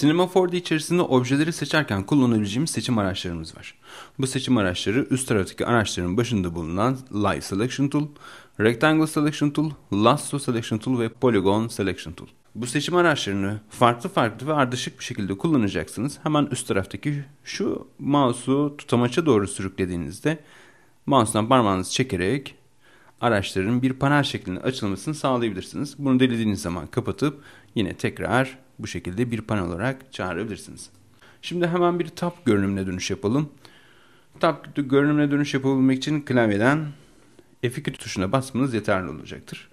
Cinema 4D içerisinde objeleri seçerken kullanabileceğimiz seçim araçlarımız var. Bu seçim araçları üst taraftaki araçların başında bulunan Live Selection Tool, Rectangle Selection Tool, Lasso Selection Tool ve Polygon Selection Tool. Bu seçim araçlarını farklı farklı ve ardışık bir şekilde kullanacaksınız. Hemen üst taraftaki şu mouse'u tutamaça doğru sürüklediğinizde mouse'dan parmağınızı çekerek araçların bir panel şeklinde açılmasını sağlayabilirsiniz. Bunu dilediğiniz zaman kapatıp yine tekrar bu şekilde bir panel olarak çağırabilirsiniz. Şimdi hemen bir tab görünümüne dönüş yapalım. Tab görünümüne dönüş yapabilmek için klavyeden F2 tuşuna basmanız yeterli olacaktır.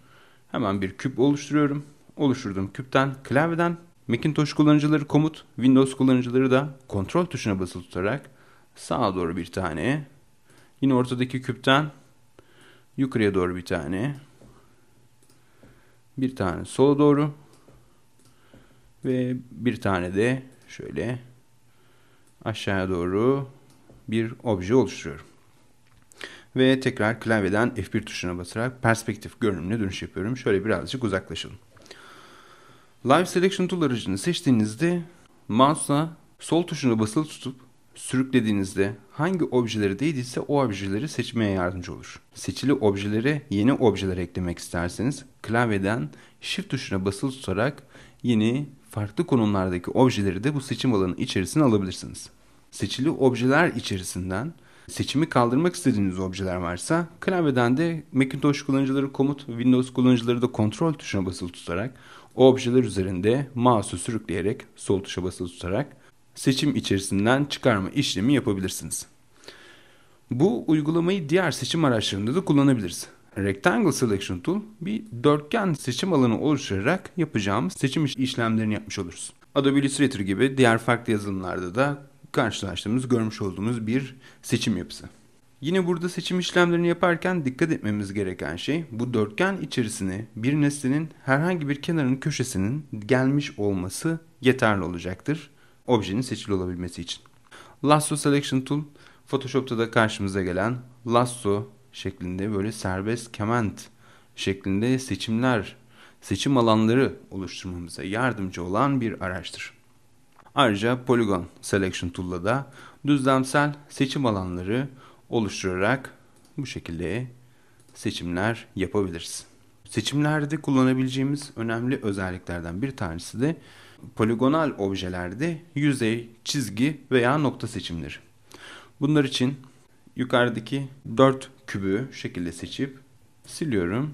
Hemen bir küp oluşturuyorum. Oluşturduğum küpten klavyeden Macintosh kullanıcıları komut, Windows kullanıcıları da kontrol tuşuna basılı tutarak sağa doğru bir tane, yine ortadaki küpten yukarıya doğru bir tane, bir tane sola doğru ve bir tane de şöyle aşağıya doğru bir obje oluşturuyorum. Ve tekrar klavyeden F1 tuşuna basarak perspektif görünümüne dönüş yapıyorum. Şöyle birazcık uzaklaşalım. Live Selection Tool aracını seçtiğinizde mouse'a sol tuşuna basılı tutup sürüklediğinizde hangi objeleri değdiyse o objeleri seçmeye yardımcı olur. Seçili objeleri yeni objeler eklemek isterseniz klavyeden Shift tuşuna basılı tutarak yeni farklı konumlardaki objeleri de bu seçim alanı içerisine alabilirsiniz. Seçili objeler içerisinden seçimi kaldırmak istediğiniz objeler varsa klavyeden de Macintosh kullanıcıları komut, Windows kullanıcıları da kontrol tuşuna basılı tutarak o objeler üzerinde mouse'u sürükleyerek sol tuşa basılı tutarak seçim içerisinden çıkarma işlemi yapabilirsiniz. Bu uygulamayı diğer seçim araçlarında da kullanabiliriz. Rectangle Selection Tool bir dörtgen seçim alanı oluşturarak yapacağımız seçim işlemlerini yapmış oluruz. Adobe Illustrator gibi diğer farklı yazılımlarda da karşılaştığımız, görmüş olduğumuz bir seçim yapısı. Yine burada seçim işlemlerini yaparken dikkat etmemiz gereken şey bu dörtgen içerisine bir nesnenin herhangi bir kenarın köşesinin gelmiş olması yeterli olacaktır. Objenin seçili olabilmesi için. Lasso Selection Tool Photoshop'ta da karşımıza gelen lasso şeklinde böyle serbest kement şeklinde seçimler, seçim alanları oluşturmamıza yardımcı olan bir araçtır. Ayrıca Polygon Selection Tool'la da düzlemsel seçim alanları oluşturarak bu şekilde seçimler yapabiliriz. Seçimlerde kullanabileceğimiz önemli özelliklerden bir tanesi de poligonal objelerde yüzey, çizgi veya nokta seçimleri. Bunlar için yukarıdaki 4 kübü şekilde seçip siliyorum.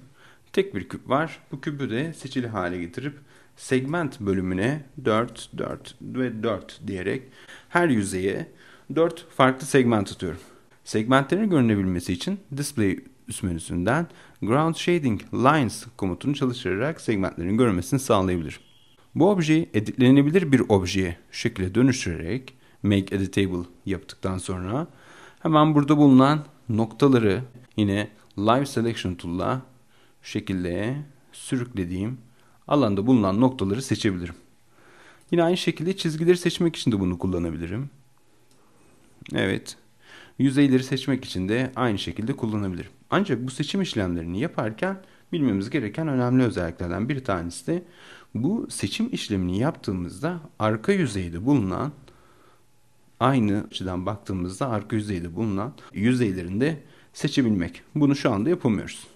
Tek bir küp var. Bu kübü de seçili hale getirip segment bölümüne 4, 4 ve 4 diyerek her yüzeye 4 farklı segment atıyorum. Segmentlerin görünebilmesi için Display üst menüsünden Ground Shading Lines komutunu çalıştırarak segmentlerin görünmesini sağlayabilir. Bu objeyi editlenebilir bir objeye şekilde dönüştürerek Make Editable yaptıktan sonra Hemen burada bulunan noktaları yine Live Selection Tool'la şu şekilde sürüklediğim alanda bulunan noktaları seçebilirim. Yine aynı şekilde çizgileri seçmek için de bunu kullanabilirim. Evet. Yüzeyleri seçmek için de aynı şekilde kullanabilirim. Ancak bu seçim işlemlerini yaparken bilmemiz gereken önemli özelliklerden bir tanesi de bu seçim işlemini yaptığımızda arka yüzeyde bulunan aynı açıdan baktığımızda arka yüzeyde bulunan yüzeylerinde seçebilmek. Bunu şu anda yapamıyoruz.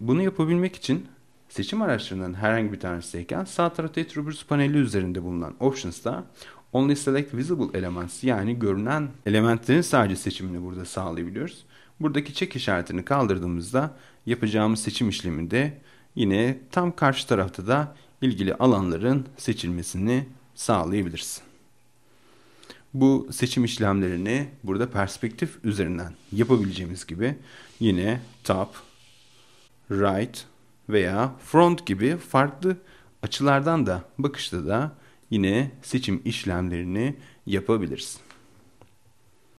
Bunu yapabilmek için seçim araçlarından herhangi bir tanesiyken sağ tarafta Attributes paneli üzerinde bulunan Options'ta Only Select Visible Elements yani görünen elementlerin sadece seçimini burada sağlayabiliyoruz. Buradaki çek işaretini kaldırdığımızda yapacağımız seçim işleminde yine tam karşı tarafta da ilgili alanların seçilmesini sağlayabilirsin. Bu seçim işlemlerini burada perspektif üzerinden yapabileceğimiz gibi yine top, right veya front gibi farklı açılardan da bakışta da yine seçim işlemlerini yapabiliriz.